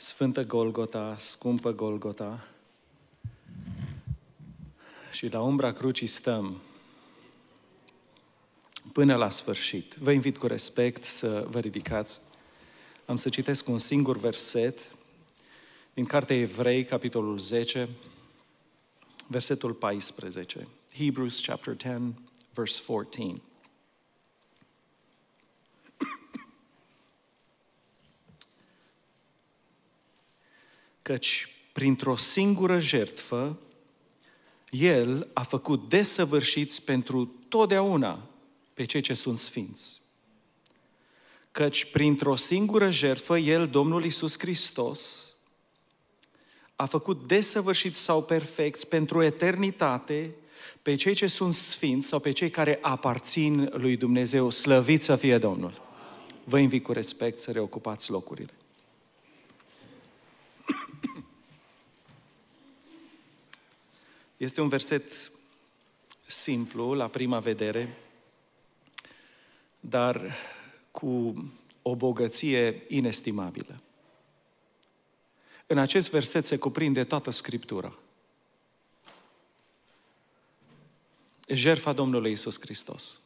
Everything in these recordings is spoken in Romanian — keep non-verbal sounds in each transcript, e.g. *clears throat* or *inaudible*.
Sfântă Golgota, scumpă Golgota, și la umbra crucii stăm până la sfârșit. Vă invit cu respect să vă ridicați. Am să citesc un singur verset din Cartea Evrei, capitolul 10, versetul 14. Hebrews chapter 10, verse 14. căci printr-o singură jertfă, El a făcut desăvârșiți pentru totdeauna pe cei ce sunt sfinți. Căci printr-o singură jertfă, El, Domnul Isus Hristos, a făcut desăvârșit sau perfect pentru eternitate pe cei ce sunt sfinți sau pe cei care aparțin lui Dumnezeu. Slăvit să fie Domnul! Vă invit cu respect să reocupați locurile. Este un verset simplu la prima vedere, dar cu o bogăție inestimabilă. În acest verset se cuprinde toată Scriptura. Jerfa Domnului Isus Hristos.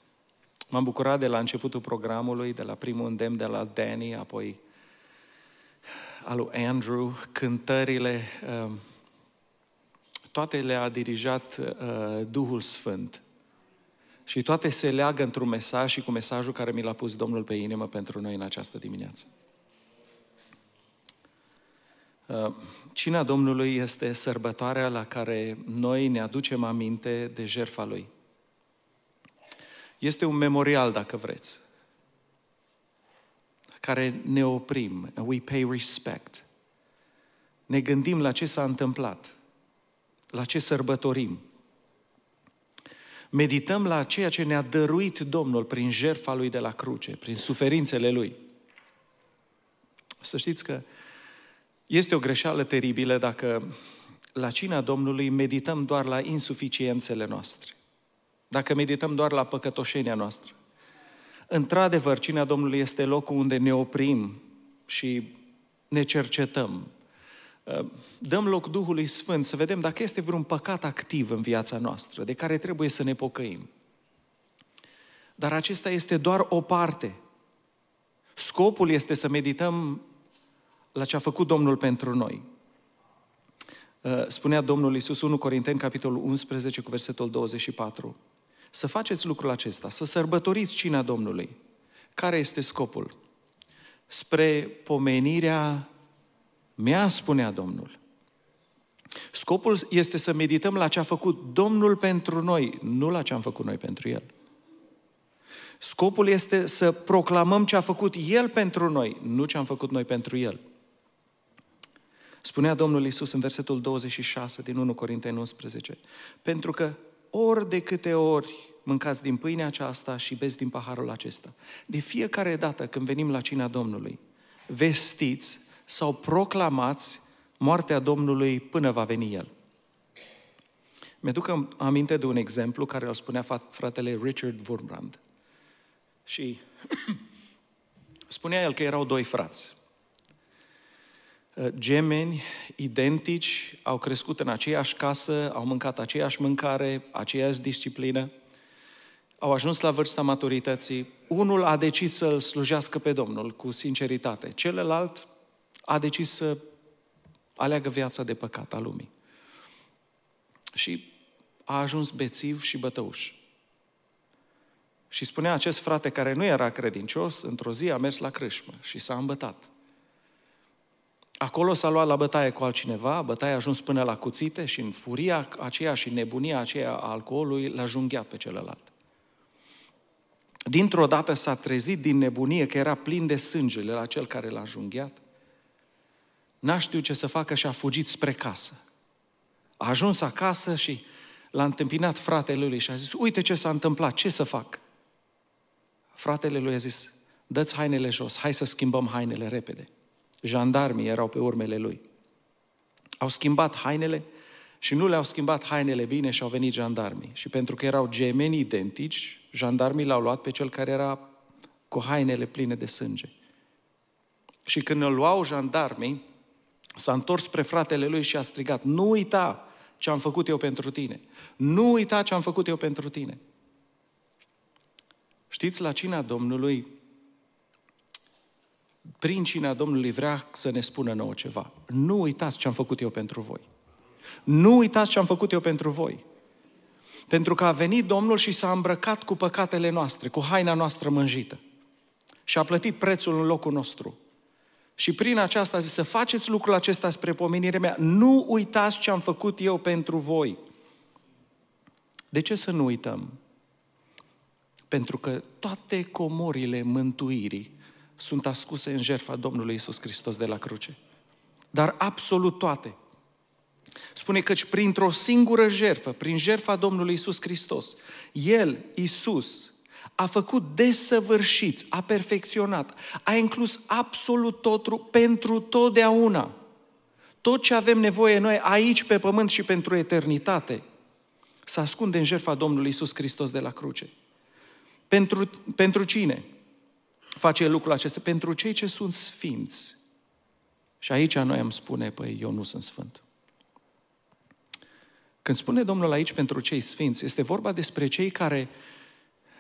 M-am bucurat de la începutul programului, de la primul îndemn de la Danny, apoi al lui Andrew, cântările uh, toate le-a dirijat uh, Duhul Sfânt. Și toate se leagă într-un mesaj și cu mesajul care mi l-a pus Domnul pe inimă pentru noi în această dimineață. Uh, cina Domnului este sărbătoarea la care noi ne aducem aminte de jertfa Lui. Este un memorial, dacă vreți, care ne oprim, we pay respect. Ne gândim la ce s-a întâmplat, la ce sărbătorim. Medităm la ceea ce ne-a dăruit Domnul prin jertfa Lui de la cruce, prin suferințele Lui. Să știți că este o greșeală teribilă dacă la cina Domnului medităm doar la insuficiențele noastre, dacă medităm doar la păcătoșenia noastră. Într-adevăr, cina Domnului este locul unde ne oprim și ne cercetăm, Ă, dăm loc Duhului Sfânt să vedem dacă este vreun păcat activ în viața noastră, de care trebuie să ne pocăim. Dar acesta este doar o parte. Scopul este să medităm la ce a făcut Domnul pentru noi. Ă, spunea Domnul Isus 1 Corinteni, capitolul 11, cu versetul 24. Să faceți lucrul acesta, să sărbătoriți cina Domnului. Care este scopul? Spre pomenirea Mea, spunea Domnul. Scopul este să medităm la ce a făcut Domnul pentru noi, nu la ce am făcut noi pentru El. Scopul este să proclamăm ce a făcut El pentru noi, nu ce am făcut noi pentru El. Spunea Domnul Isus în versetul 26 din 1 Corinteni 11, pentru că ori de câte ori mâncați din pâinea aceasta și beți din paharul acesta, de fiecare dată când venim la cina Domnului, vestiți sau proclamați moartea Domnului până va veni El. Mi-aduc aminte de un exemplu care îl spunea fratele Richard Wurmbrand. Și *clears throat* spunea el că erau doi frați. Uh, gemeni identici, au crescut în aceeași casă, au mâncat aceeași mâncare, aceeași disciplină, au ajuns la vârsta maturității. Unul a decis să-l slujească pe Domnul cu sinceritate, celălalt a decis să aleagă viața de păcat a lumii. Și a ajuns bețiv și bătăuș. Și spunea acest frate care nu era credincios, într-o zi a mers la crâșmă și s-a îmbătat. Acolo s-a luat la bătaie cu altcineva, bătaia a ajuns până la cuțite și în furia aceea și nebunia aceea a alcoolului l-a junghiat pe celălalt. Dintr-o dată s-a trezit din nebunie că era plin de sângele la cel care l-a junghiat n-a știut ce să facă și a fugit spre casă. A ajuns acasă și l-a întâmpinat fratele lui și a zis, uite ce s-a întâmplat, ce să fac? Fratele lui a zis, dă-ți hainele jos, hai să schimbăm hainele repede. Jandarmii erau pe urmele lui. Au schimbat hainele și nu le-au schimbat hainele bine și au venit jandarmii. Și pentru că erau gemeni identici, jandarmii l-au luat pe cel care era cu hainele pline de sânge. Și când îl luau jandarmii, S-a întors spre fratele lui și a strigat, nu uita ce am făcut eu pentru tine. Nu uita ce am făcut eu pentru tine. Știți, la cina Domnului, prin cina Domnului vrea să ne spună nouă ceva. Nu uitați ce am făcut eu pentru voi. Nu uitați ce am făcut eu pentru voi. Pentru că a venit Domnul și s-a îmbrăcat cu păcatele noastre, cu haina noastră mânjită. Și a plătit prețul în locul nostru. Și prin aceasta zice, să faceți lucrul acesta spre pomenirea mea. Nu uitați ce am făcut eu pentru voi. De ce să nu uităm? Pentru că toate comorile mântuirii sunt ascuse în jertfa Domnului Isus Hristos de la cruce. Dar absolut toate. Spune căci printr-o singură jertfă, prin jertfa Domnului Isus Hristos, El, Isus, a făcut desăvârșiți, a perfecționat, a inclus absolut totul pentru totdeauna. Tot ce avem nevoie noi aici pe pământ și pentru eternitate să ascunde în jertfa Domnului Isus Hristos de la cruce. Pentru, pentru cine face lucrul acesta? Pentru cei ce sunt sfinți. Și aici noi am spune, păi eu nu sunt sfânt. Când spune Domnul aici pentru cei sfinți, este vorba despre cei care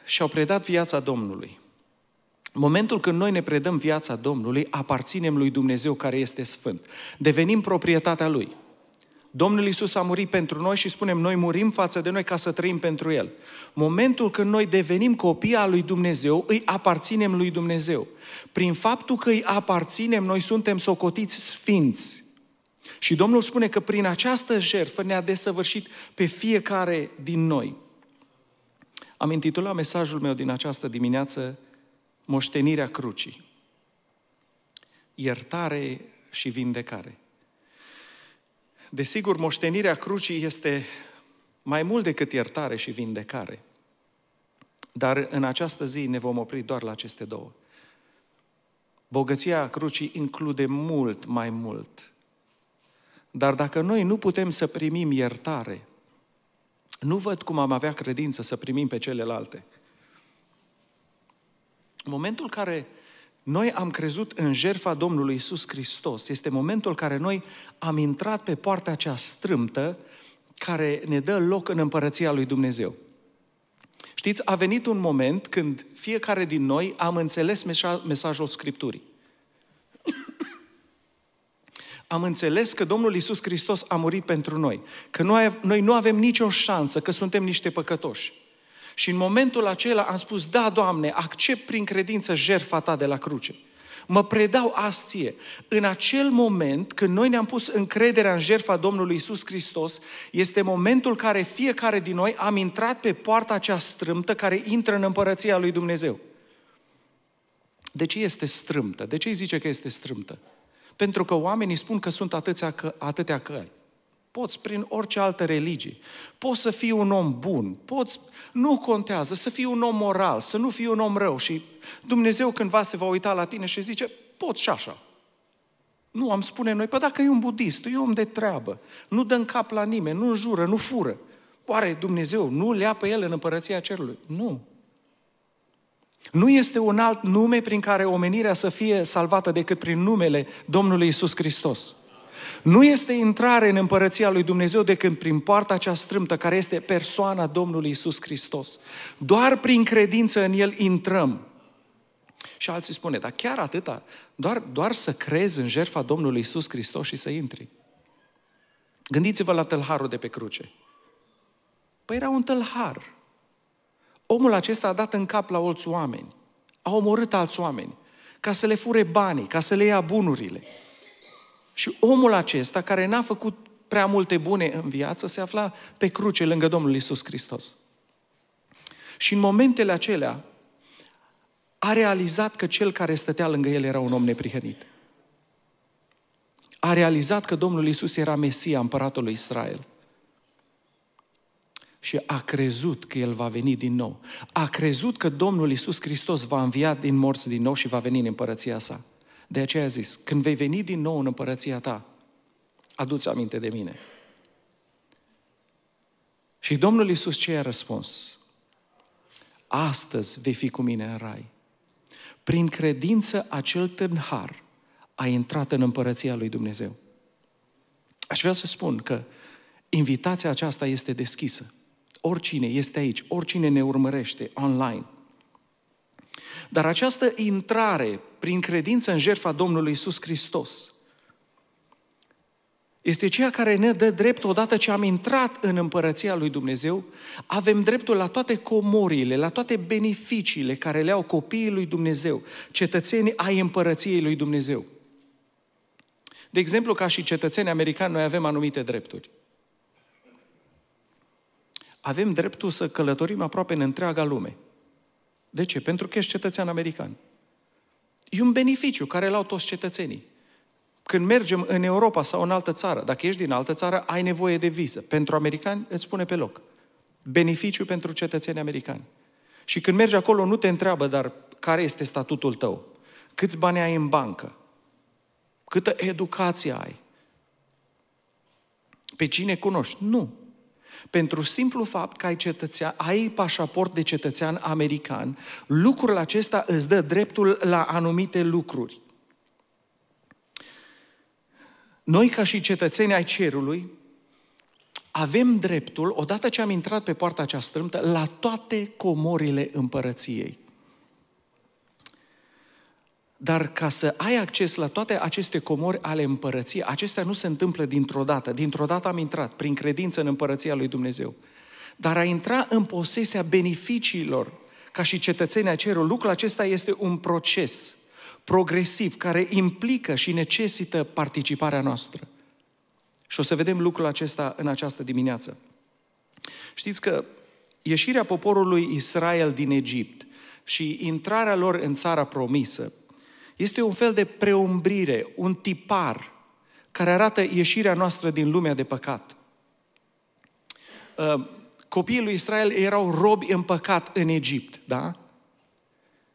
și-au predat viața Domnului. momentul când noi ne predăm viața Domnului, aparținem lui Dumnezeu care este Sfânt. Devenim proprietatea Lui. Domnul Isus a murit pentru noi și spunem, noi murim față de noi ca să trăim pentru El. Momentul când noi devenim copii al lui Dumnezeu, îi aparținem lui Dumnezeu. Prin faptul că îi aparținem, noi suntem socotiți sfinți. Și Domnul spune că prin această jertfă ne-a desăvârșit pe fiecare din noi. Am intitulat mesajul meu din această dimineață Moștenirea crucii. Iertare și vindecare. Desigur, moștenirea crucii este mai mult decât iertare și vindecare. Dar în această zi ne vom opri doar la aceste două. Bogăția crucii include mult mai mult. Dar dacă noi nu putem să primim iertare, nu văd cum am avea credință să primim pe celelalte. Momentul care noi am crezut în jertfa Domnului Isus Hristos este momentul care noi am intrat pe poarta cea strâmtă care ne dă loc în împărăția lui Dumnezeu. Știți, a venit un moment când fiecare din noi am înțeles mesajul Scripturii. Am înțeles că Domnul Isus Hristos a murit pentru noi, că noi, nu avem nicio șansă, că suntem niște păcătoși. Și în momentul acela am spus, da, Doamne, accept prin credință jertfa Ta de la cruce. Mă predau astie. În acel moment, când noi ne-am pus încrederea în jertfa Domnului Isus Hristos, este momentul care fiecare din noi am intrat pe poarta cea strâmtă care intră în împărăția lui Dumnezeu. De ce este strâmtă? De ce îi zice că este strâmtă? Pentru că oamenii spun că sunt atâția, că, atâtea căi. Poți prin orice altă religie. Poți să fii un om bun. Poți, nu contează să fii un om moral, să nu fii un om rău. Și Dumnezeu cândva se va uita la tine și zice, poți și așa. Nu, am spune noi, păi dacă e un budist, e om de treabă, nu dă în cap la nimeni, nu înjură, nu fură. Oare Dumnezeu nu le ia pe el în împărăția cerului? Nu. Nu este un alt nume prin care omenirea să fie salvată decât prin numele Domnului Isus Hristos. Nu este intrare în împărăția lui Dumnezeu decât prin poarta cea strâmtă, care este persoana Domnului Isus Hristos. Doar prin credință în El intrăm. Și alții spune, dar chiar atâta? Doar, doar să crezi în jertfa Domnului Isus Hristos și să intri. Gândiți-vă la tălharul de pe cruce. Păi era un tălhar. Omul acesta a dat în cap la alți oameni, a omorât alți oameni, ca să le fure banii, ca să le ia bunurile. Și omul acesta, care n-a făcut prea multe bune în viață, se afla pe cruce lângă Domnul Isus Hristos. Și în momentele acelea a realizat că cel care stătea lângă el era un om neprihănit. A realizat că Domnul Isus era Mesia, împăratul lui Israel și a crezut că El va veni din nou. A crezut că Domnul Isus Hristos va învia din morți din nou și va veni în împărăția sa. De aceea a zis, când vei veni din nou în împărăția ta, aduți aminte de mine. Și Domnul Isus ce a răspuns? Astăzi vei fi cu mine în rai. Prin credință acel tânhar a intrat în împărăția lui Dumnezeu. Aș vrea să spun că invitația aceasta este deschisă oricine este aici, oricine ne urmărește online. Dar această intrare prin credință în jertfa Domnului Isus Hristos este ceea care ne dă drept odată ce am intrat în împărăția lui Dumnezeu, avem dreptul la toate comorile, la toate beneficiile care le au copiii lui Dumnezeu, cetățenii ai împărăției lui Dumnezeu. De exemplu, ca și cetățeni americani, noi avem anumite drepturi avem dreptul să călătorim aproape în întreaga lume. De ce? Pentru că ești cetățean american. E un beneficiu care l-au toți cetățenii. Când mergem în Europa sau în altă țară, dacă ești din altă țară, ai nevoie de viză. Pentru americani îți spune pe loc. Beneficiu pentru cetățenii americani. Și când mergi acolo, nu te întreabă, dar care este statutul tău? Câți bani ai în bancă? Câtă educație ai? Pe cine cunoști? Nu pentru simplu fapt că ai, cetățean, ai pașaport de cetățean american, lucrul acesta îți dă dreptul la anumite lucruri. Noi, ca și cetățeni ai cerului, avem dreptul, odată ce am intrat pe poarta cea strâmtă, la toate comorile împărăției. Dar ca să ai acces la toate aceste comori ale împărăției, acestea nu se întâmplă dintr-o dată. Dintr-o dată am intrat, prin credință în împărăția lui Dumnezeu. Dar a intra în posesia beneficiilor ca și cetățenii a cerului, lucrul acesta este un proces progresiv care implică și necesită participarea noastră. Și o să vedem lucrul acesta în această dimineață. Știți că ieșirea poporului Israel din Egipt și intrarea lor în țara promisă este un fel de preumbrire, un tipar care arată ieșirea noastră din lumea de păcat. Uh, copiii lui Israel erau robi în păcat în Egipt, da?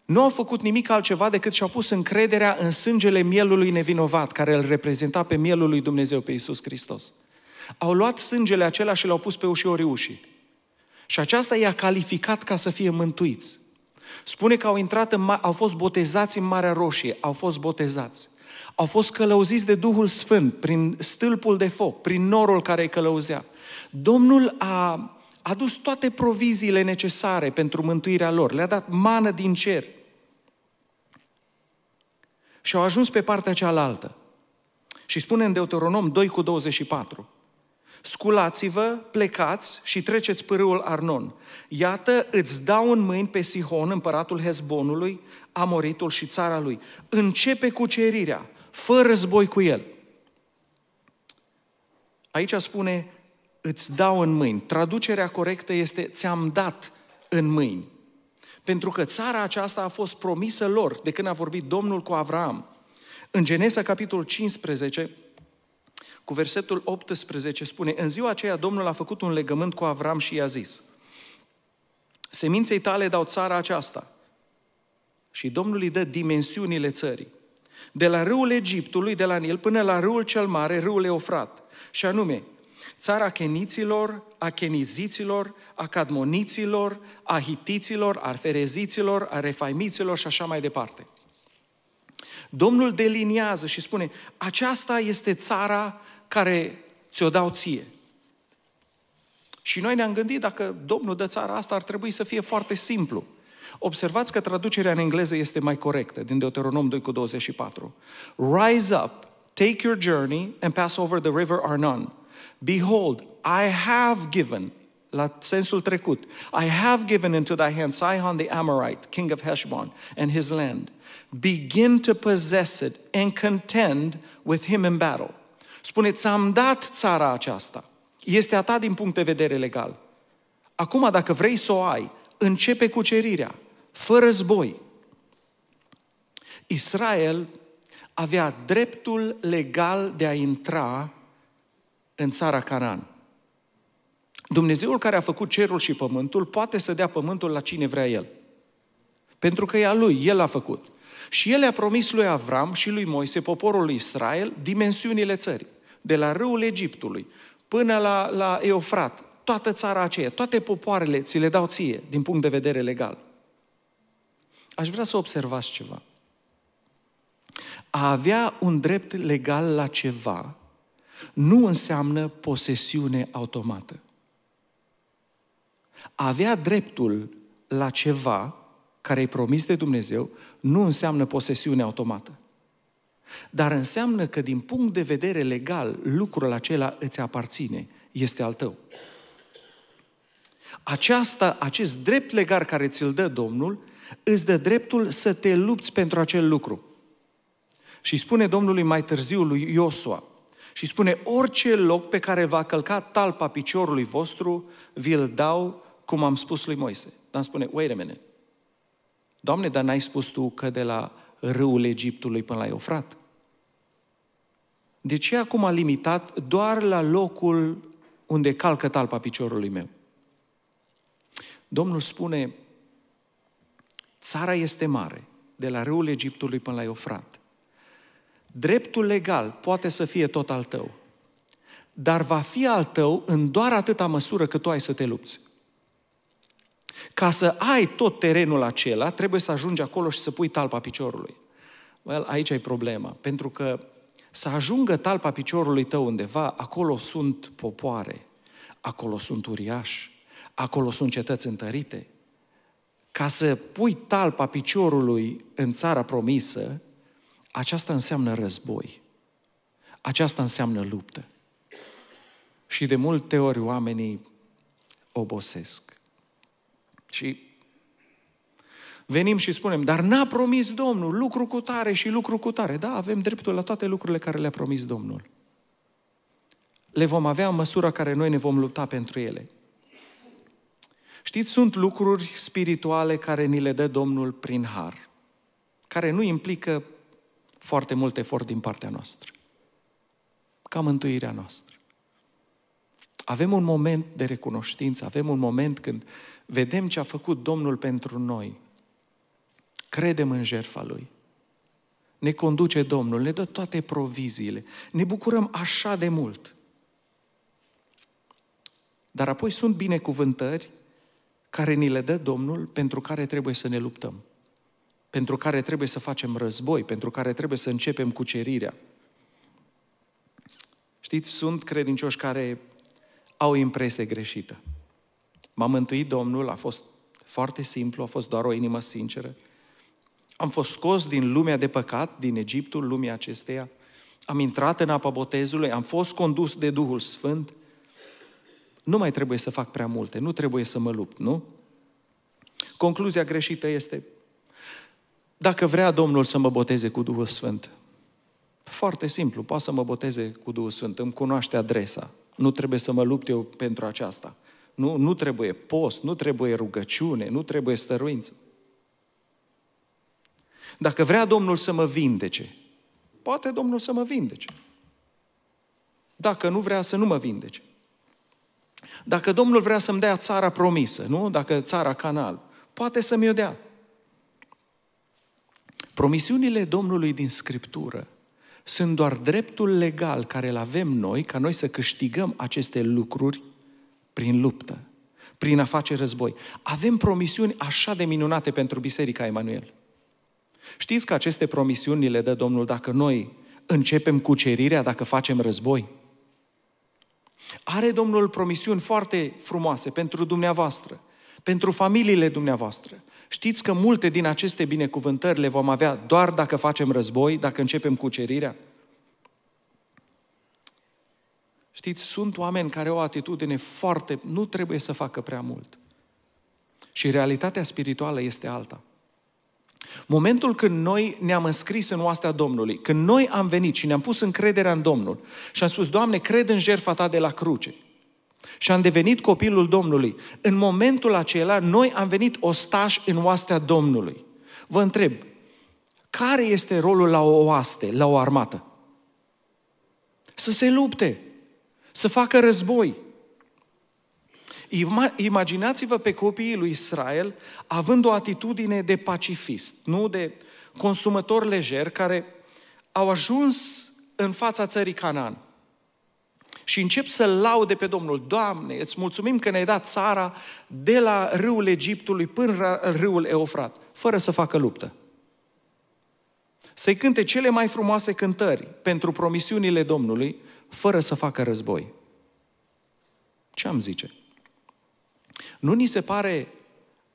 Nu au făcut nimic altceva decât și-au pus încrederea în sângele mielului nevinovat, care îl reprezenta pe mielul lui Dumnezeu, pe Iisus Hristos. Au luat sângele acela și l-au pus pe ușorii ușii. Și aceasta i-a calificat ca să fie mântuiți. Spune că au intrat în, au fost botezați în Marea Roșie, au fost botezați. Au fost călăuziți de Duhul Sfânt prin stâlpul de foc, prin norul care îi călăuzea. Domnul a adus toate proviziile necesare pentru mântuirea lor, le-a dat mană din cer. Și au ajuns pe partea cealaltă. Și spune în Deuteronom 2 cu 24, Sculați-vă, plecați și treceți pârâul Arnon. Iată, îți dau în mâini pe Sihon, împăratul Hezbonului, Amoritul și țara lui. Începe cucerirea, fără război cu el. Aici spune, îți dau în mâini. Traducerea corectă este, ți-am dat în mâini. Pentru că țara aceasta a fost promisă lor de când a vorbit Domnul cu Avram. În Genesa, capitolul 15, cu versetul 18 spune, în ziua aceea Domnul a făcut un legământ cu Avram și i-a zis, seminței tale dau țara aceasta. Și Domnul îi dă dimensiunile țării. De la râul Egiptului, de la Nil, până la râul cel mare, râul Eufrat. Și anume, țara cheniților, a cheniziților, a cadmoniților, a hitiților, a fereziților, a refaimiților și așa mai departe. Domnul deliniază și spune, aceasta este țara care ți-o dau ție. Și noi ne-am gândit, dacă Domnul dă țara asta, ar trebui să fie foarte simplu. Observați că traducerea în engleză este mai corectă, din Deuteronom 2 cu 24. Rise up, take your journey and pass over the river Arnon. Behold, I have given la sensul trecut. I have given into thy hand Sihon the Amorite, king of Heshbon, and his land. Begin to possess it and contend with him in battle. Spuneți, am dat țara aceasta. Este a ta din punct de vedere legal. Acum, dacă vrei să o ai, începe cucerirea, fără război. Israel avea dreptul legal de a intra în țara Canaan. Dumnezeul care a făcut cerul și pământul poate să dea pământul la cine vrea el. Pentru că e a lui, el a făcut. Și el a promis lui Avram și lui Moise, poporul lui Israel, dimensiunile țării. De la râul Egiptului până la, la Eufrat, toată țara aceea, toate popoarele ți le dau ție, din punct de vedere legal. Aș vrea să observați ceva. A avea un drept legal la ceva nu înseamnă posesiune automată avea dreptul la ceva care e promis de Dumnezeu nu înseamnă posesiune automată. Dar înseamnă că din punct de vedere legal lucrul acela îți aparține, este al tău. Aceasta, acest drept legal care ți-l dă Domnul, îți dă dreptul să te lupți pentru acel lucru. Și spune Domnului mai târziu lui Iosua, și spune, orice loc pe care va călca talpa piciorului vostru, vi-l dau cum am spus lui Moise. Dar spune, wait a minute, Doamne, dar n-ai spus tu că de la râul Egiptului până la Eufrat? De ce acum a limitat doar la locul unde calcă talpa piciorului meu? Domnul spune, țara este mare, de la râul Egiptului până la Eufrat. Dreptul legal poate să fie tot al tău, dar va fi al tău în doar atâta măsură cât tu ai să te lupți. Ca să ai tot terenul acela, trebuie să ajungi acolo și să pui talpa piciorului. Well, aici e problema, pentru că să ajungă talpa piciorului tău undeva, acolo sunt popoare, acolo sunt uriași, acolo sunt cetăți întărite. Ca să pui talpa piciorului în țara promisă, aceasta înseamnă război. Aceasta înseamnă luptă. Și de multe ori oamenii obosesc. Și venim și spunem, dar n-a promis Domnul lucru cu tare și lucru cu tare. Da, avem dreptul la toate lucrurile care le-a promis Domnul. Le vom avea în măsura care noi ne vom lupta pentru ele. Știți, sunt lucruri spirituale care ni le dă Domnul prin har, care nu implică foarte mult efort din partea noastră, ca mântuirea noastră. Avem un moment de recunoștință, avem un moment când vedem ce a făcut Domnul pentru noi, credem în jertfa Lui, ne conduce Domnul, ne dă toate proviziile, ne bucurăm așa de mult. Dar apoi sunt binecuvântări care ni le dă Domnul, pentru care trebuie să ne luptăm, pentru care trebuie să facem război, pentru care trebuie să începem cucerirea. Știți, sunt credincioși care au impresie greșită. M-a mântuit Domnul, a fost foarte simplu, a fost doar o inimă sinceră. Am fost scos din lumea de păcat, din Egiptul, lumea acesteia. Am intrat în apa botezului, am fost condus de Duhul Sfânt. Nu mai trebuie să fac prea multe, nu trebuie să mă lupt, nu? Concluzia greșită este, dacă vrea Domnul să mă boteze cu Duhul Sfânt, foarte simplu, poate să mă boteze cu Duhul Sfânt, îmi cunoaște adresa, nu trebuie să mă lupt eu pentru aceasta. Nu, nu trebuie post, nu trebuie rugăciune, nu trebuie stăruință. Dacă vrea Domnul să mă vindece, poate Domnul să mă vindece. Dacă nu vrea să nu mă vindece. Dacă Domnul vrea să-mi dea țara promisă, nu? Dacă țara canal, poate să-mi o dea. Promisiunile Domnului din Scriptură sunt doar dreptul legal care îl avem noi, ca noi să câștigăm aceste lucruri prin luptă, prin a face război. Avem promisiuni așa de minunate pentru Biserica Emanuel. Știți că aceste promisiuni le dă Domnul dacă noi începem cucerirea, dacă facem război? Are Domnul promisiuni foarte frumoase pentru dumneavoastră, pentru familiile dumneavoastră. Știți că multe din aceste binecuvântări le vom avea doar dacă facem război, dacă începem cucerirea? Știți, sunt oameni care au o atitudine foarte... Nu trebuie să facă prea mult. Și realitatea spirituală este alta. Momentul când noi ne-am înscris în oastea Domnului, când noi am venit și ne-am pus încrederea în Domnul și am spus, Doamne, cred în jertfa Ta de la cruce și am devenit copilul Domnului, în momentul acela noi am venit ostași în oastea Domnului. Vă întreb, care este rolul la o oaste, la o armată? Să se lupte să facă război. Imaginați-vă pe copiii lui Israel având o atitudine de pacifist, nu de consumator lejer, care au ajuns în fața țării Canaan și încep să laude pe Domnul. Doamne, îți mulțumim că ne-ai dat țara de la râul Egiptului până la râul Eufrat, fără să facă luptă. Să-i cânte cele mai frumoase cântări pentru promisiunile Domnului fără să facă război. Ce am zice? Nu ni se pare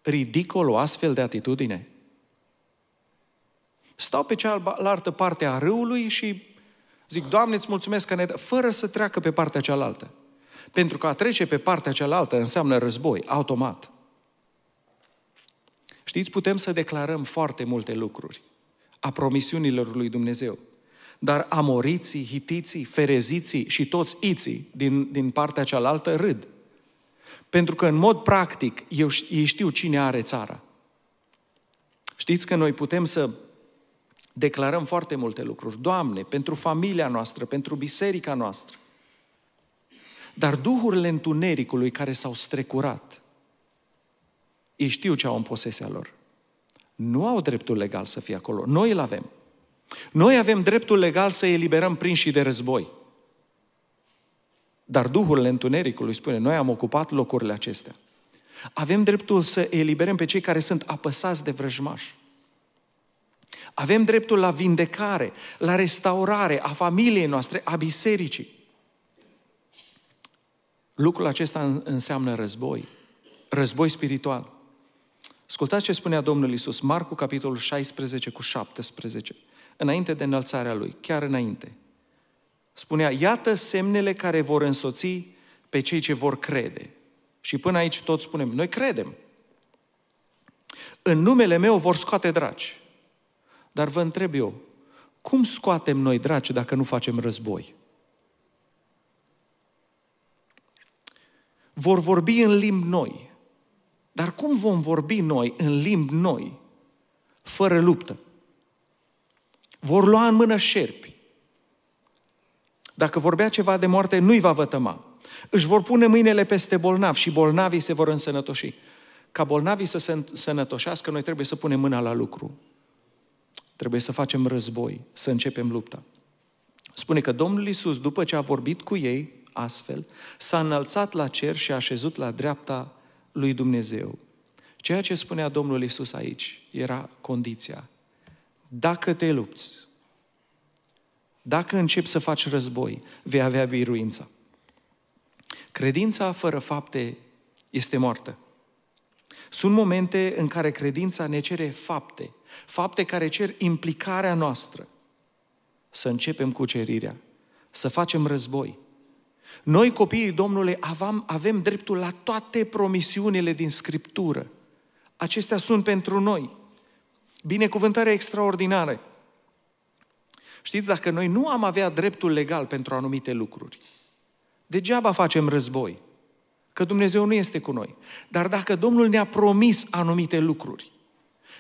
ridicol o astfel de atitudine? Stau pe cealaltă parte a râului și zic, Doamne, îți mulțumesc că ne dă, fără să treacă pe partea cealaltă. Pentru că a trece pe partea cealaltă înseamnă război, automat. Știți, putem să declarăm foarte multe lucruri a promisiunilor lui Dumnezeu dar amoriții, hitiții, fereziții și toți iții din, din partea cealaltă râd. Pentru că, în mod practic, eu, ei știu cine are țara. Știți că noi putem să declarăm foarte multe lucruri. Doamne, pentru familia noastră, pentru biserica noastră. Dar duhurile întunericului care s-au strecurat, ei știu ce au în posesia lor. Nu au dreptul legal să fie acolo. Noi îl avem. Noi avem dreptul legal să eliberăm prinși de război. Dar Duhul Întunericului spune, noi am ocupat locurile acestea. Avem dreptul să eliberăm pe cei care sunt apăsați de vrăjmași. Avem dreptul la vindecare, la restaurare a familiei noastre, a bisericii. Lucrul acesta înseamnă război, război spiritual. Ascultați ce spunea Domnul Isus, Marcu capitolul 16 cu 17 înainte de înălțarea lui, chiar înainte. Spunea, iată semnele care vor însoți pe cei ce vor crede. Și până aici toți spunem, noi credem. În numele meu vor scoate draci. Dar vă întreb eu, cum scoatem noi draci dacă nu facem război? Vor vorbi în limbi noi. Dar cum vom vorbi noi în limbi noi fără luptă? vor lua în mână șerpi. Dacă vorbea ceva de moarte, nu-i va vătăma. Își vor pune mâinile peste bolnavi și bolnavii se vor însănătoși. Ca bolnavii să se însănătoșească, noi trebuie să punem mâna la lucru. Trebuie să facem război, să începem lupta. Spune că Domnul Isus, după ce a vorbit cu ei astfel, s-a înălțat la cer și a așezut la dreapta lui Dumnezeu. Ceea ce spunea Domnul Isus aici era condiția. Dacă te lupți, dacă începi să faci război, vei avea biruința. Credința fără fapte este moartă. Sunt momente în care credința ne cere fapte, fapte care cer implicarea noastră. Să începem cu cerirea, să facem război. Noi, copiii Domnului, avem, avem dreptul la toate promisiunile din Scriptură. Acestea sunt pentru noi. Binecuvântare extraordinare. Știți, dacă noi nu am avea dreptul legal pentru anumite lucruri, degeaba facem război, că Dumnezeu nu este cu noi. Dar dacă Domnul ne-a promis anumite lucruri,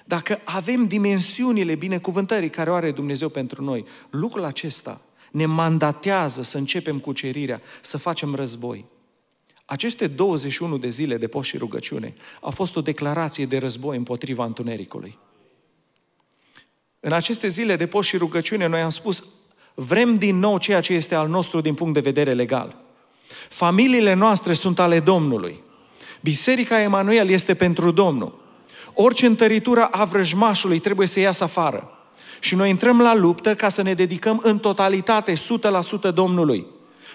dacă avem dimensiunile binecuvântării care o are Dumnezeu pentru noi, lucrul acesta ne mandatează să începem cucerirea, să facem război. Aceste 21 de zile de post și rugăciune au fost o declarație de război împotriva întunericului. În aceste zile de post și rugăciune, noi am spus, vrem din nou ceea ce este al nostru din punct de vedere legal. Familiile noastre sunt ale Domnului. Biserica Emanuel este pentru Domnul. Orice întăritură a vrăjmașului trebuie să iasă afară. Și noi intrăm la luptă ca să ne dedicăm în totalitate, 100% Domnului.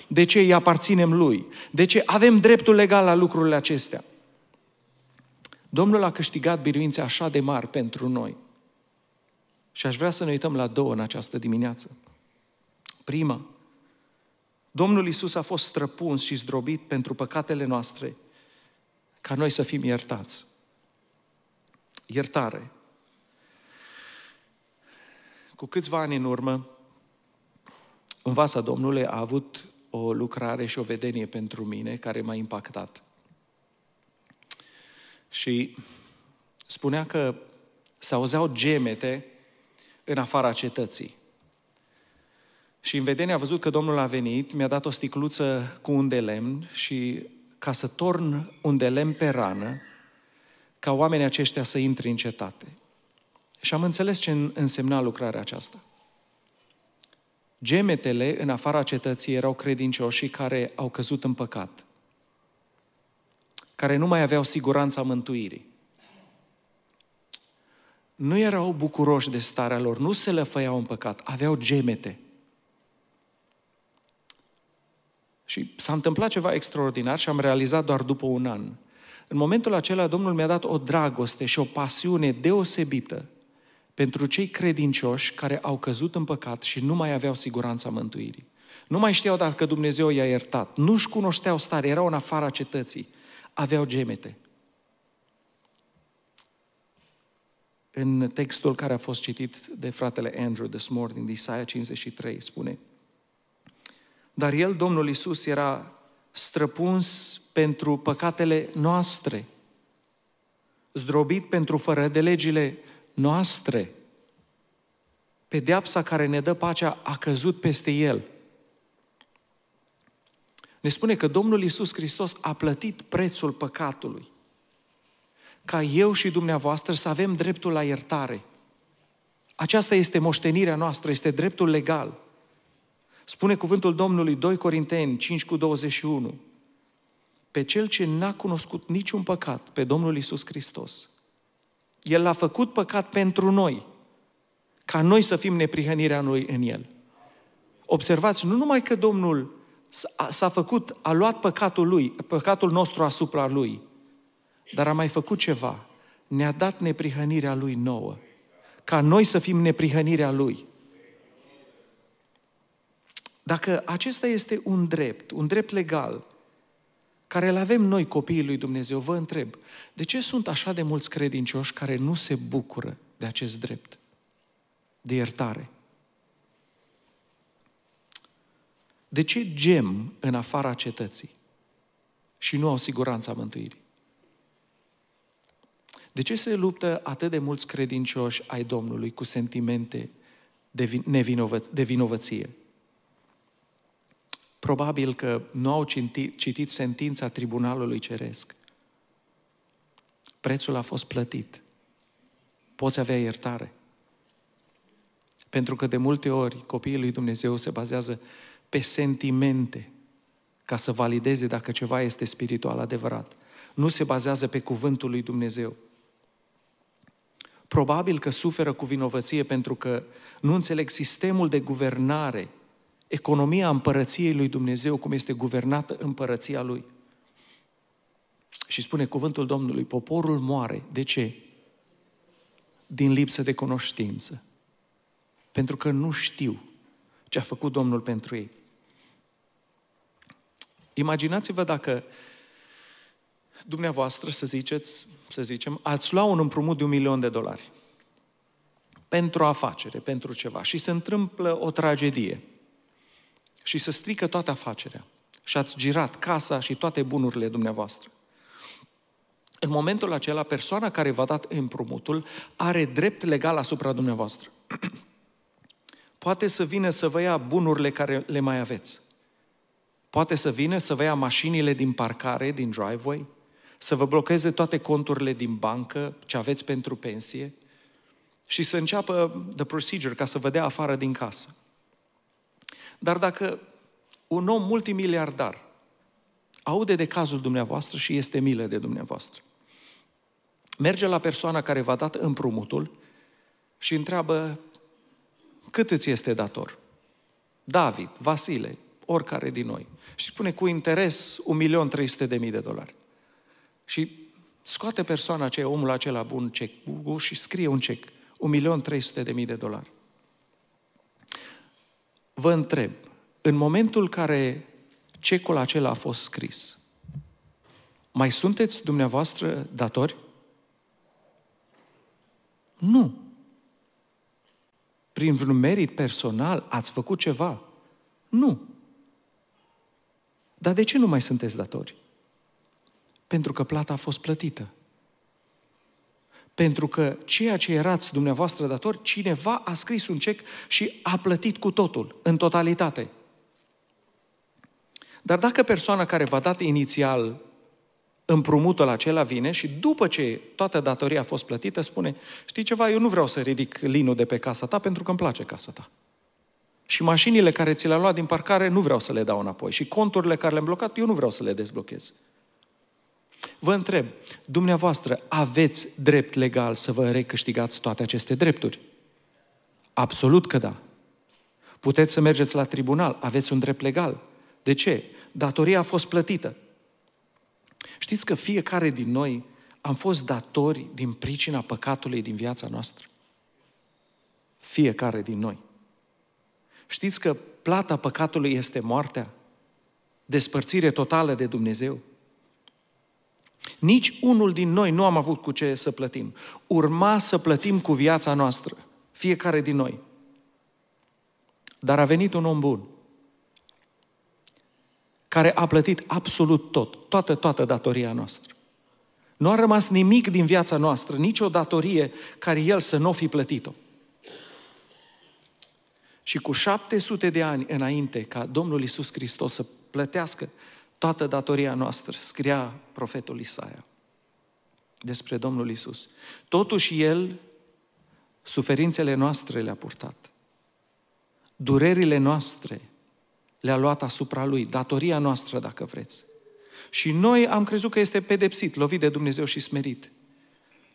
De ce îi aparținem Lui? De ce avem dreptul legal la lucrurile acestea? Domnul a câștigat biruințe așa de mari pentru noi – și aș vrea să ne uităm la două în această dimineață. Prima, Domnul Isus a fost străpuns și zdrobit pentru păcatele noastre, ca noi să fim iertați. Iertare. Cu câțiva ani în urmă, în vasa Domnului a avut o lucrare și o vedenie pentru mine care m-a impactat. Și spunea că se auzeau gemete în afara cetății. Și în vedenie a văzut că Domnul a venit, mi-a dat o sticluță cu un de lemn și ca să torn un de lemn pe rană, ca oamenii aceștia să intre în cetate. Și am înțeles ce însemna lucrarea aceasta. Gemetele în afara cetății erau credincioșii care au căzut în păcat, care nu mai aveau siguranța mântuirii nu erau bucuroși de starea lor, nu se lăfăiau în păcat, aveau gemete. Și s-a întâmplat ceva extraordinar și am realizat doar după un an. În momentul acela, Domnul mi-a dat o dragoste și o pasiune deosebită pentru cei credincioși care au căzut în păcat și nu mai aveau siguranța mântuirii. Nu mai știau dacă Dumnezeu i-a iertat, nu-și cunoșteau stare, erau în afara cetății, aveau gemete. în textul care a fost citit de fratele Andrew this morning, din Isaia 53, spune Dar el, Domnul Isus, era străpuns pentru păcatele noastre, zdrobit pentru fără de legile noastre. Pedeapsa care ne dă pacea a căzut peste el. Ne spune că Domnul Isus Hristos a plătit prețul păcatului ca eu și dumneavoastră să avem dreptul la iertare. Aceasta este moștenirea noastră, este dreptul legal. Spune cuvântul Domnului 2 Corinteni 5 cu 21. Pe cel ce n-a cunoscut niciun păcat, pe Domnul Isus Hristos, El l-a făcut păcat pentru noi, ca noi să fim neprihănirea noi în El. Observați, nu numai că Domnul s-a făcut, a luat păcatul lui, păcatul nostru asupra lui, dar a mai făcut ceva. Ne-a dat neprihănirea Lui nouă. Ca noi să fim neprihănirea Lui. Dacă acesta este un drept, un drept legal, care îl avem noi, copiii lui Dumnezeu, vă întreb, de ce sunt așa de mulți credincioși care nu se bucură de acest drept, de iertare? De ce gem în afara cetății și nu au siguranța mântuirii? De ce se luptă atât de mulți credincioși ai Domnului cu sentimente de, nevinovă, de vinovăție? Probabil că nu au citit, citit sentința Tribunalului Ceresc. Prețul a fost plătit. Poți avea iertare. Pentru că de multe ori copiii lui Dumnezeu se bazează pe sentimente ca să valideze dacă ceva este spiritual adevărat. Nu se bazează pe cuvântul lui Dumnezeu. Probabil că suferă cu vinovăție pentru că nu înțeleg sistemul de guvernare, economia împărăției lui Dumnezeu, cum este guvernată împărăția lui. Și spune cuvântul Domnului, poporul moare. De ce? Din lipsă de cunoștință. Pentru că nu știu ce a făcut Domnul pentru ei. Imaginați-vă dacă dumneavoastră, să, ziceți, să zicem, ați lua un împrumut de un milion de dolari pentru afacere, pentru ceva și se întâmplă o tragedie și se strică toată afacerea și ați girat casa și toate bunurile dumneavoastră. În momentul acela, persoana care v-a dat împrumutul are drept legal asupra dumneavoastră. *clears throat* Poate să vină să vă ia bunurile care le mai aveți. Poate să vină să vă ia mașinile din parcare, din driveway să vă blocheze toate conturile din bancă, ce aveți pentru pensie, și să înceapă the procedure ca să vă dea afară din casă. Dar dacă un om multimiliardar aude de cazul dumneavoastră și este milă de dumneavoastră, merge la persoana care v-a dat împrumutul și întreabă cât îți este dator? David, Vasile, oricare din noi. Și spune cu interes 1.300.000 de dolari și scoate persoana aceea, omul acela bun, cec și scrie un cec, 1.300.000 de dolari. Vă întreb, în momentul care cecul acela a fost scris, mai sunteți dumneavoastră datori? Nu. Prin vreun merit personal ați făcut ceva? Nu. Dar de ce nu mai sunteți datori? Pentru că plata a fost plătită. Pentru că ceea ce erați dumneavoastră dator, cineva a scris un cec și a plătit cu totul, în totalitate. Dar dacă persoana care v-a dat inițial împrumutul acela vine și după ce toată datoria a fost plătită, spune, știi ceva, eu nu vreau să ridic linul de pe casa ta pentru că îmi place casa ta. Și mașinile care ți le-am luat din parcare nu vreau să le dau înapoi. Și conturile care le-am blocat, eu nu vreau să le dezblochez. Vă întreb, dumneavoastră aveți drept legal să vă recâștigați toate aceste drepturi? Absolut că da. Puteți să mergeți la tribunal, aveți un drept legal. De ce? Datoria a fost plătită. Știți că fiecare din noi am fost datori din pricina păcatului din viața noastră. Fiecare din noi. Știți că plata păcatului este moartea? Despărțire totală de Dumnezeu? Nici unul din noi nu am avut cu ce să plătim. Urma să plătim cu viața noastră, fiecare din noi. Dar a venit un om bun care a plătit absolut tot, toată, toată datoria noastră. Nu a rămas nimic din viața noastră, nicio datorie care el să nu fi plătit-o. Și cu 700 de ani înainte ca Domnul Isus Hristos să plătească toată datoria noastră, scria profetul Isaia despre Domnul Isus. Totuși El, suferințele noastre le-a purtat. Durerile noastre le-a luat asupra Lui, datoria noastră, dacă vreți. Și noi am crezut că este pedepsit, lovit de Dumnezeu și smerit.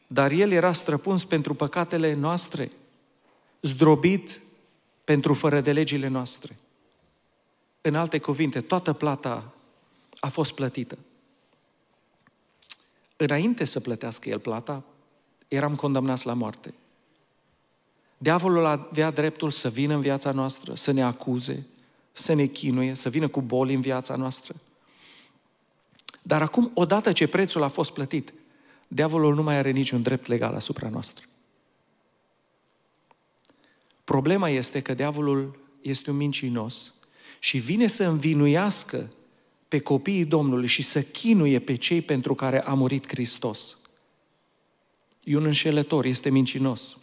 Dar El era străpuns pentru păcatele noastre, zdrobit pentru fără de legile noastre. În alte cuvinte, toată plata a fost plătită. Înainte să plătească el plata, eram condamnați la moarte. Diavolul avea dreptul să vină în viața noastră, să ne acuze, să ne chinuie, să vină cu boli în viața noastră. Dar acum, odată ce prețul a fost plătit, diavolul nu mai are niciun drept legal asupra noastră. Problema este că diavolul este un mincinos și vine să învinuiască pe copiii Domnului și să chinuie pe cei pentru care a murit Hristos. E un înșelător, este mincinos.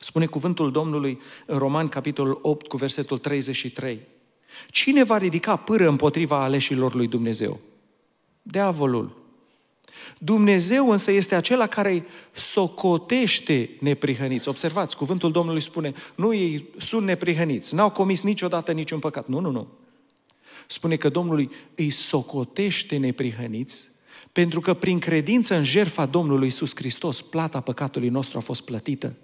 Spune cuvântul Domnului în Roman, capitolul 8, cu versetul 33. Cine va ridica pâră împotriva aleșilor lui Dumnezeu? Deavolul. Dumnezeu însă este acela care îi socotește neprihăniți. Observați, cuvântul Domnului spune, nu ei sunt neprihăniți, n-au comis niciodată niciun păcat. Nu, nu, nu. Spune că Domnul îi socotește neprihăniți pentru că prin credință în jertfa Domnului Isus Hristos, plata păcatului nostru a fost plătită.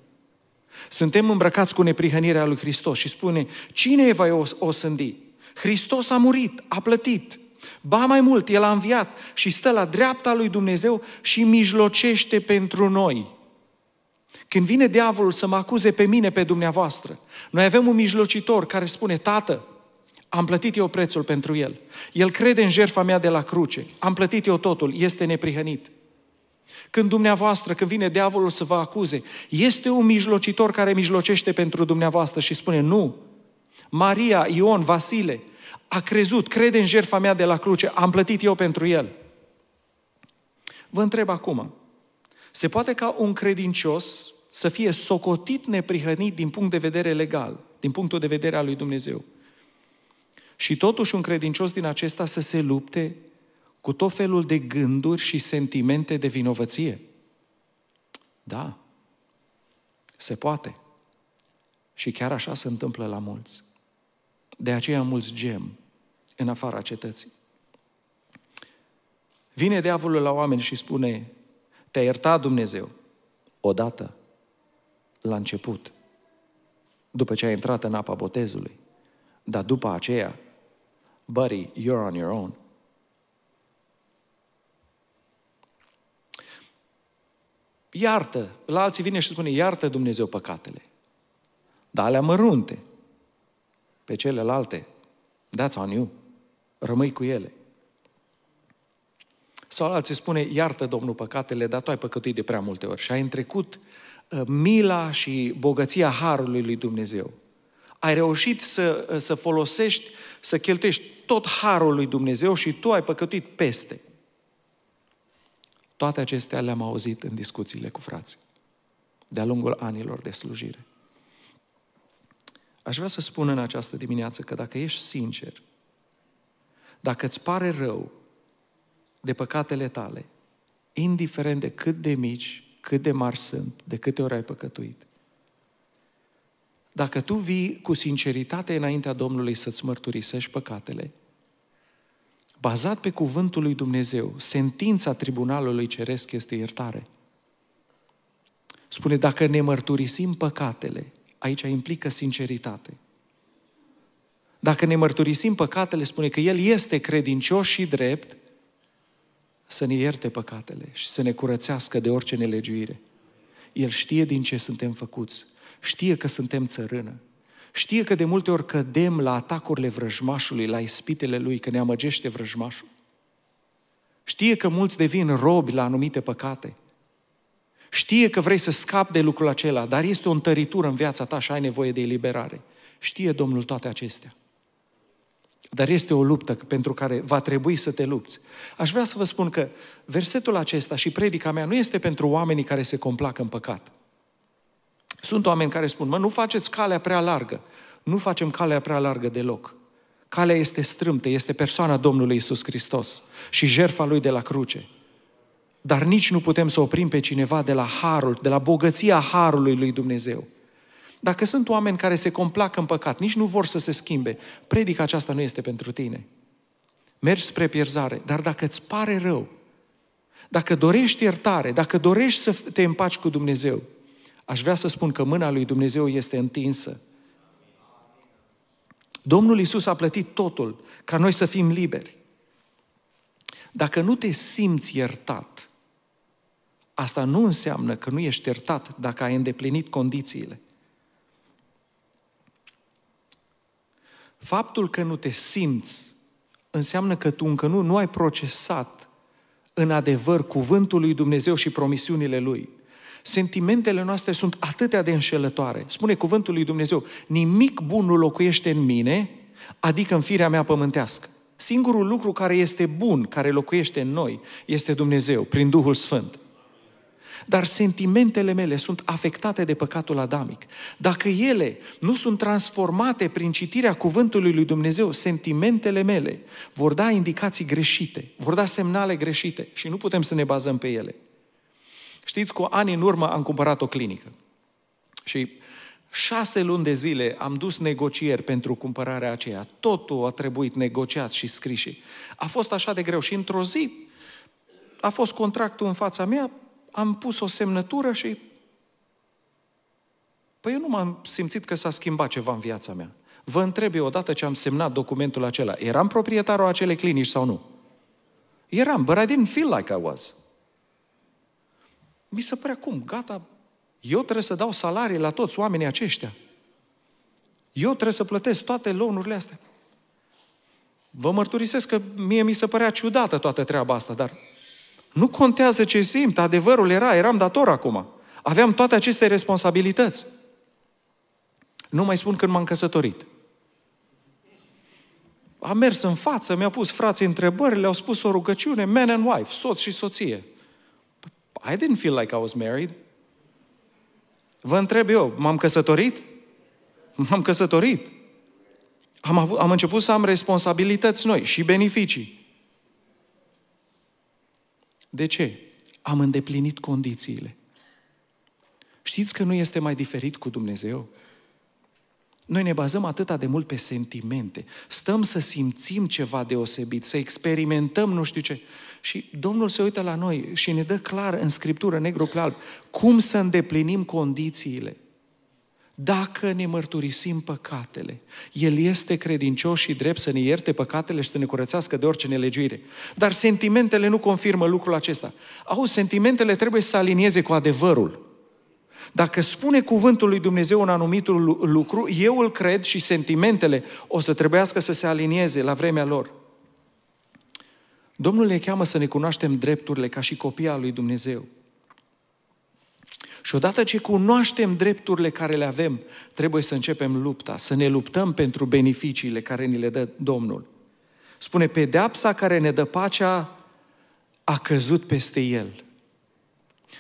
Suntem îmbrăcați cu neprihănirea lui Hristos și spune, cine e va sândi? Hristos a murit, a plătit. Ba mai mult, El a înviat și stă la dreapta lui Dumnezeu și mijlocește pentru noi. Când vine diavolul să mă acuze pe mine, pe dumneavoastră, noi avem un mijlocitor care spune, Tată, am plătit eu prețul pentru el. El crede în jertfa mea de la cruce. Am plătit eu totul. Este neprihănit. Când dumneavoastră, când vine diavolul să vă acuze, este un mijlocitor care mijlocește pentru dumneavoastră și spune, nu, Maria, Ion, Vasile, a crezut, crede în jertfa mea de la cruce, am plătit eu pentru el. Vă întreb acum, se poate ca un credincios să fie socotit neprihănit din punct de vedere legal, din punctul de vedere al lui Dumnezeu, și totuși un credincios din acesta să se lupte cu tot felul de gânduri și sentimente de vinovăție. Da, se poate. Și chiar așa se întâmplă la mulți. De aceea mulți gem în afara cetății. Vine diavolul la oameni și spune, te-a iertat Dumnezeu odată, la început, după ce ai intrat în apa botezului, dar după aceea buddy, you're on your own. Iartă, la alții vine și spune, iartă Dumnezeu păcatele. Dar alea mărunte. Pe celelalte, that's on you. Rămâi cu ele. Sau alții spune, iartă Domnul păcatele, dar tu ai păcătuit de prea multe ori și ai întrecut uh, mila și bogăția harului lui Dumnezeu ai reușit să, să folosești, să cheltuiești tot harul lui Dumnezeu și tu ai păcătuit peste. Toate acestea le-am auzit în discuțiile cu frații de-a lungul anilor de slujire. Aș vrea să spun în această dimineață că dacă ești sincer, dacă îți pare rău de păcatele tale, indiferent de cât de mici, cât de mari sunt, de câte ori ai păcătuit, dacă tu vii cu sinceritate înaintea Domnului să-ți mărturisești păcatele, bazat pe cuvântul lui Dumnezeu, sentința tribunalului ceresc este iertare. Spune, dacă ne mărturisim păcatele, aici implică sinceritate. Dacă ne mărturisim păcatele, spune că El este credincios și drept să ne ierte păcatele și să ne curățească de orice nelegiuire. El știe din ce suntem făcuți, știe că suntem țărână, știe că de multe ori cădem la atacurile vrăjmașului, la ispitele lui, că ne amăgește vrăjmașul. Știe că mulți devin robi la anumite păcate. Știe că vrei să scapi de lucrul acela, dar este o întăritură în viața ta și ai nevoie de eliberare. Știe Domnul toate acestea. Dar este o luptă pentru care va trebui să te lupți. Aș vrea să vă spun că versetul acesta și predica mea nu este pentru oamenii care se complac în păcat. Sunt oameni care spun, mă, nu faceți calea prea largă. Nu facem calea prea largă deloc. Calea este strâmtă, este persoana Domnului Isus Hristos și jertfa Lui de la cruce. Dar nici nu putem să oprim pe cineva de la harul, de la bogăția harului lui Dumnezeu. Dacă sunt oameni care se complac în păcat, nici nu vor să se schimbe, predica aceasta nu este pentru tine. Mergi spre pierzare, dar dacă îți pare rău, dacă dorești iertare, dacă dorești să te împaci cu Dumnezeu, aș vrea să spun că mâna lui Dumnezeu este întinsă. Domnul Isus a plătit totul ca noi să fim liberi. Dacă nu te simți iertat, asta nu înseamnă că nu ești iertat dacă ai îndeplinit condițiile. Faptul că nu te simți înseamnă că tu încă nu, nu ai procesat în adevăr cuvântul lui Dumnezeu și promisiunile lui. Sentimentele noastre sunt atâtea de înșelătoare. Spune cuvântul lui Dumnezeu, nimic bun nu locuiește în mine, adică în firea mea pământească. Singurul lucru care este bun, care locuiește în noi, este Dumnezeu, prin Duhul Sfânt dar sentimentele mele sunt afectate de păcatul adamic. Dacă ele nu sunt transformate prin citirea cuvântului lui Dumnezeu, sentimentele mele vor da indicații greșite, vor da semnale greșite și nu putem să ne bazăm pe ele. Știți, cu ani în urmă am cumpărat o clinică și Șase luni de zile am dus negocieri pentru cumpărarea aceea. Totul a trebuit negociat și scris. A fost așa de greu și într-o zi a fost contractul în fața mea, am pus o semnătură și... Păi eu nu m-am simțit că s-a schimbat ceva în viața mea. Vă întreb eu odată ce am semnat documentul acela, eram proprietarul acelei clinici sau nu? Eram, but I didn't feel like I was. Mi se părea cum, gata, eu trebuie să dau salarii la toți oamenii aceștia. Eu trebuie să plătesc toate lonurile astea. Vă mărturisesc că mie mi se părea ciudată toată treaba asta, dar nu contează ce simt, adevărul era, eram dator acum. Aveam toate aceste responsabilități. Nu mai spun când m-am căsătorit. Am mers în față, mi-au pus frații întrebări, le-au spus o rugăciune, man and wife, soț și soție. Păi, I didn't feel like I was married. Vă întreb eu, m-am căsătorit? M-am căsătorit. Am, avut, am început să am responsabilități noi și beneficii. De ce? Am îndeplinit condițiile. Știți că nu este mai diferit cu Dumnezeu? Noi ne bazăm atâta de mult pe sentimente. Stăm să simțim ceva deosebit, să experimentăm nu știu ce. Și Domnul se uită la noi și ne dă clar în Scriptură, negru pe alb, cum să îndeplinim condițiile. Dacă ne mărturisim păcatele, El este credincios și drept să ne ierte păcatele și să ne curățească de orice nelegiuire. Dar sentimentele nu confirmă lucrul acesta. Au, sentimentele trebuie să alinieze cu adevărul. Dacă spune cuvântul lui Dumnezeu un anumit lucru, eu îl cred și sentimentele o să trebuiască să se alinieze la vremea lor. Domnul ne cheamă să ne cunoaștem drepturile ca și copii al lui Dumnezeu. Și odată ce cunoaștem drepturile care le avem, trebuie să începem lupta, să ne luptăm pentru beneficiile care ni le dă Domnul. Spune, pedeapsa care ne dă pacea a căzut peste el.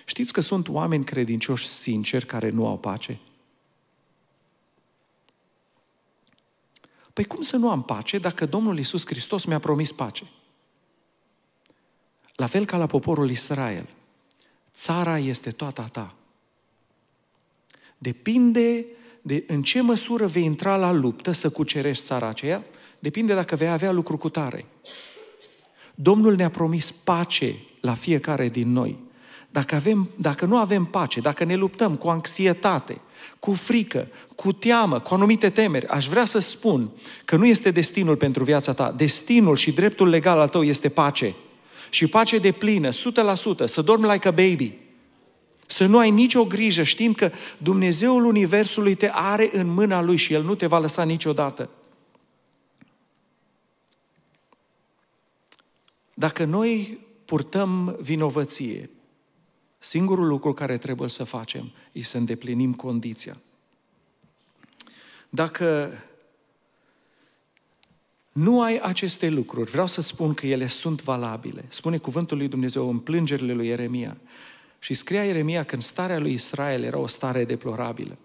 Știți că sunt oameni credincioși sinceri care nu au pace? Păi cum să nu am pace dacă Domnul Iisus Hristos mi-a promis pace? La fel ca la poporul Israel, țara este toată a ta. Depinde de în ce măsură vei intra la luptă să cucerești țara aceea, depinde dacă vei avea lucru cu tare. Domnul ne-a promis pace la fiecare din noi. Dacă, avem, dacă nu avem pace, dacă ne luptăm cu anxietate, cu frică, cu teamă, cu anumite temeri, aș vrea să spun că nu este destinul pentru viața ta. Destinul și dreptul legal al tău este pace. Și pace de plină, 100%, să dormi like a baby. Să nu ai nicio grijă, știm că Dumnezeul Universului te are în mâna Lui și El nu te va lăsa niciodată. Dacă noi purtăm vinovăție, singurul lucru care trebuie să facem e să îndeplinim condiția. Dacă nu ai aceste lucruri, vreau să spun că ele sunt valabile. Spune cuvântul lui Dumnezeu în plângerile lui Ieremia. Și scria Ieremia când starea lui Israel era o stare deplorabilă.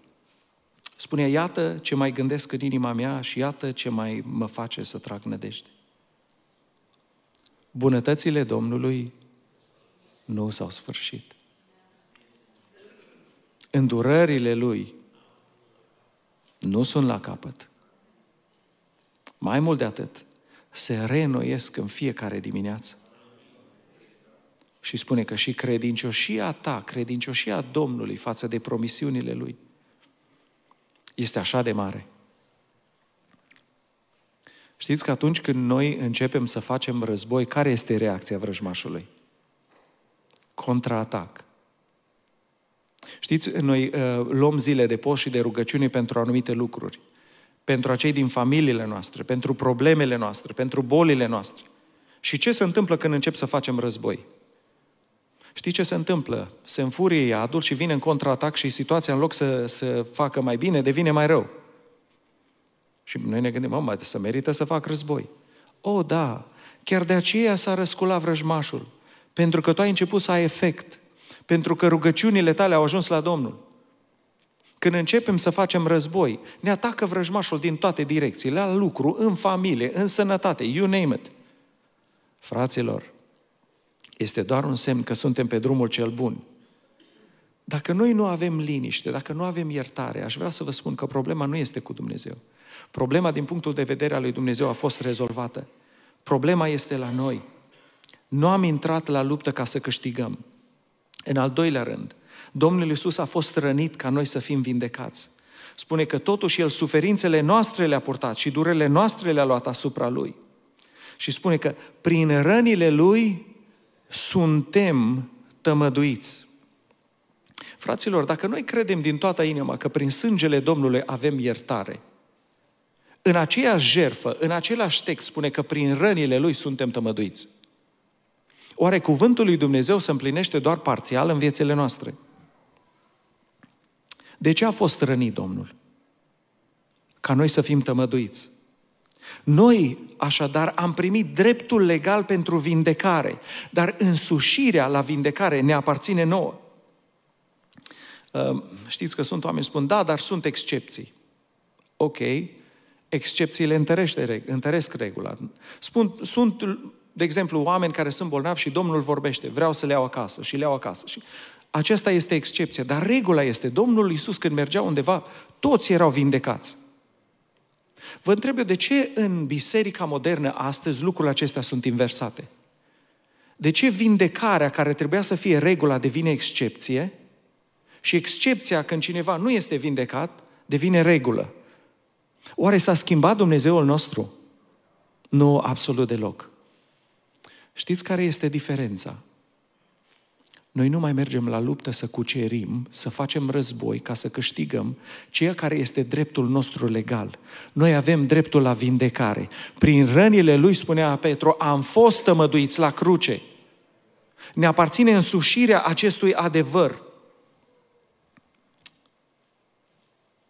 Spunea, iată ce mai gândesc în inima mea și iată ce mai mă face să trag nădejde. Bunătățile Domnului nu s-au sfârșit. Îndurările Lui nu sunt la capăt. Mai mult de atât, se reînnoiesc în fiecare dimineață. Și spune că și credincioșia ta, credincioșia Domnului față de promisiunile Lui, este așa de mare. Știți că atunci când noi începem să facem război, care este reacția vrăjmașului? Contraatac. Știți, noi uh, luăm zile de post și de rugăciune pentru anumite lucruri. Pentru acei din familiile noastre, pentru problemele noastre, pentru bolile noastre. Și ce se întâmplă când încep să facem război? Știi ce se întâmplă? Se înfurie iadul și vine în contraatac și situația în loc să, să facă mai bine, devine mai rău. Și noi ne gândim, mă, să merită să fac război. O, oh, da, chiar de aceea s-a răsculat vrăjmașul. Pentru că tu ai început să ai efect. Pentru că rugăciunile tale au ajuns la Domnul. Când începem să facem război, ne atacă vrăjmașul din toate direcțiile, la lucru, în familie, în sănătate, you name it. Fraților, este doar un semn că suntem pe drumul cel bun. Dacă noi nu avem liniște, dacă nu avem iertare, aș vrea să vă spun că problema nu este cu Dumnezeu. Problema din punctul de vedere al lui Dumnezeu a fost rezolvată. Problema este la noi. Nu am intrat la luptă ca să câștigăm. În al doilea rând, Domnul Iisus a fost rănit ca noi să fim vindecați. Spune că totuși El suferințele noastre le-a purtat și durele noastre le-a luat asupra Lui. Și spune că prin rănile Lui suntem tămăduiți. Fraților, dacă noi credem din toată inima că prin sângele Domnului avem iertare, în aceeași jerfă, în același text spune că prin rănile Lui suntem tămăduiți. Oare cuvântul lui Dumnezeu se împlinește doar parțial în viețile noastre? De ce a fost rănit Domnul? Ca noi să fim tămăduiți. Noi, așadar, am primit dreptul legal pentru vindecare, dar însușirea la vindecare ne aparține nouă. Ehm, știți că sunt oameni spun, da, dar sunt excepții. Ok, excepțiile întărește, întăresc regula. Spun, sunt, de exemplu, oameni care sunt bolnavi și Domnul vorbește, vreau să le iau acasă și le iau acasă. Și aceasta este excepție, dar regula este, Domnul Iisus când mergea undeva, toți erau vindecați. Vă întreb eu de ce în biserica modernă astăzi lucrurile acestea sunt inversate? De ce vindecarea care trebuia să fie regula devine excepție și excepția când cineva nu este vindecat devine regulă? Oare s-a schimbat Dumnezeul nostru? Nu, absolut deloc. Știți care este diferența? Noi nu mai mergem la luptă să cucerim, să facem război ca să câștigăm ceea care este dreptul nostru legal. Noi avem dreptul la vindecare. Prin rănile lui, spunea Petru, am fost tămăduiți la cruce. Ne aparține însușirea acestui adevăr.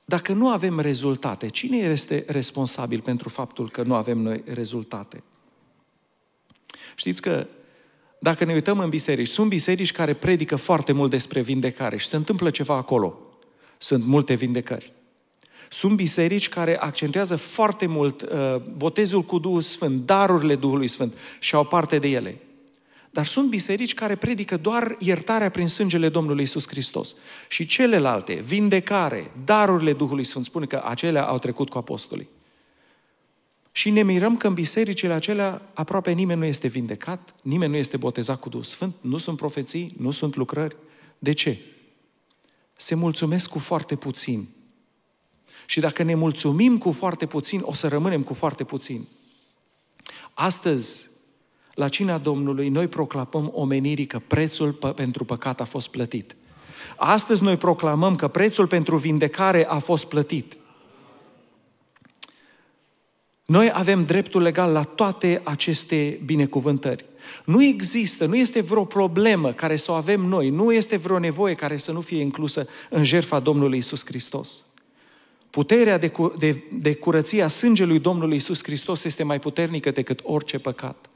Dacă nu avem rezultate, cine este responsabil pentru faptul că nu avem noi rezultate? Știți că dacă ne uităm în biserici, sunt biserici care predică foarte mult despre vindecare și se întâmplă ceva acolo. Sunt multe vindecări. Sunt biserici care accentuează foarte mult uh, botezul cu Duhul Sfânt, darurile Duhului Sfânt și au parte de ele. Dar sunt biserici care predică doar iertarea prin sângele Domnului Isus Hristos. Și celelalte, vindecare, darurile Duhului Sfânt, spune că acelea au trecut cu apostolii. Și ne mirăm că în bisericile acelea aproape nimeni nu este vindecat, nimeni nu este botezat cu Duhul Sfânt, nu sunt profeții, nu sunt lucrări. De ce? Se mulțumesc cu foarte puțin. Și dacă ne mulțumim cu foarte puțin, o să rămânem cu foarte puțin. Astăzi, la cina Domnului, noi proclamăm omenirii că prețul p- pentru păcat a fost plătit. Astăzi noi proclamăm că prețul pentru vindecare a fost plătit. Noi avem dreptul legal la toate aceste binecuvântări. Nu există, nu este vreo problemă care să o avem noi, nu este vreo nevoie care să nu fie inclusă în jertfa Domnului Isus Hristos. Puterea de, cu, de, de curăție a sângelui Domnului Isus Hristos este mai puternică decât orice păcat.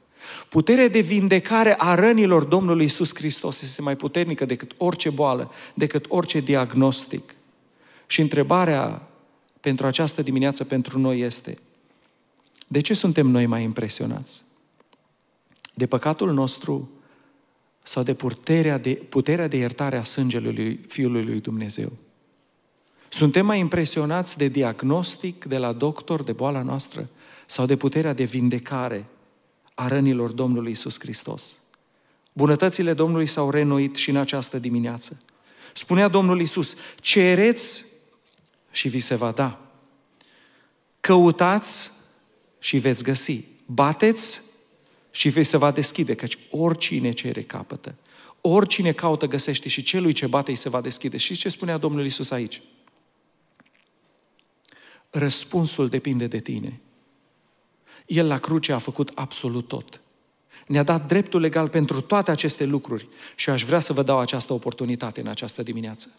Puterea de vindecare a rănilor Domnului Isus Hristos este mai puternică decât orice boală, decât orice diagnostic. Și întrebarea pentru această dimineață pentru noi este – de ce suntem noi mai impresionați? De păcatul nostru sau de puterea de, puterea de iertare a sângelui Fiului lui Dumnezeu? Suntem mai impresionați de diagnostic de la doctor de boala noastră sau de puterea de vindecare a rănilor Domnului Isus Hristos? Bunătățile Domnului s-au renoit și în această dimineață. Spunea Domnul Isus, cereți și vi se va da. Căutați și veți găsi. Bateți și vei se va deschide, căci oricine cere capătă. Oricine caută găsește și celui ce bate îi se va deschide. Și ce spunea Domnul Isus aici? Răspunsul depinde de tine. El la cruce a făcut absolut tot. Ne-a dat dreptul legal pentru toate aceste lucruri și aș vrea să vă dau această oportunitate în această dimineață.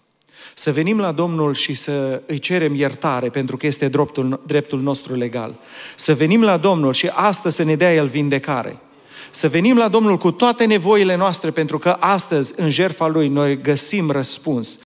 Să venim la Domnul și să îi cerem iertare, pentru că este dreptul, dreptul nostru legal. Să venim la Domnul și astăzi să ne dea El vindecare. Să venim la Domnul cu toate nevoile noastre, pentru că astăzi, în jertfa Lui, noi găsim răspuns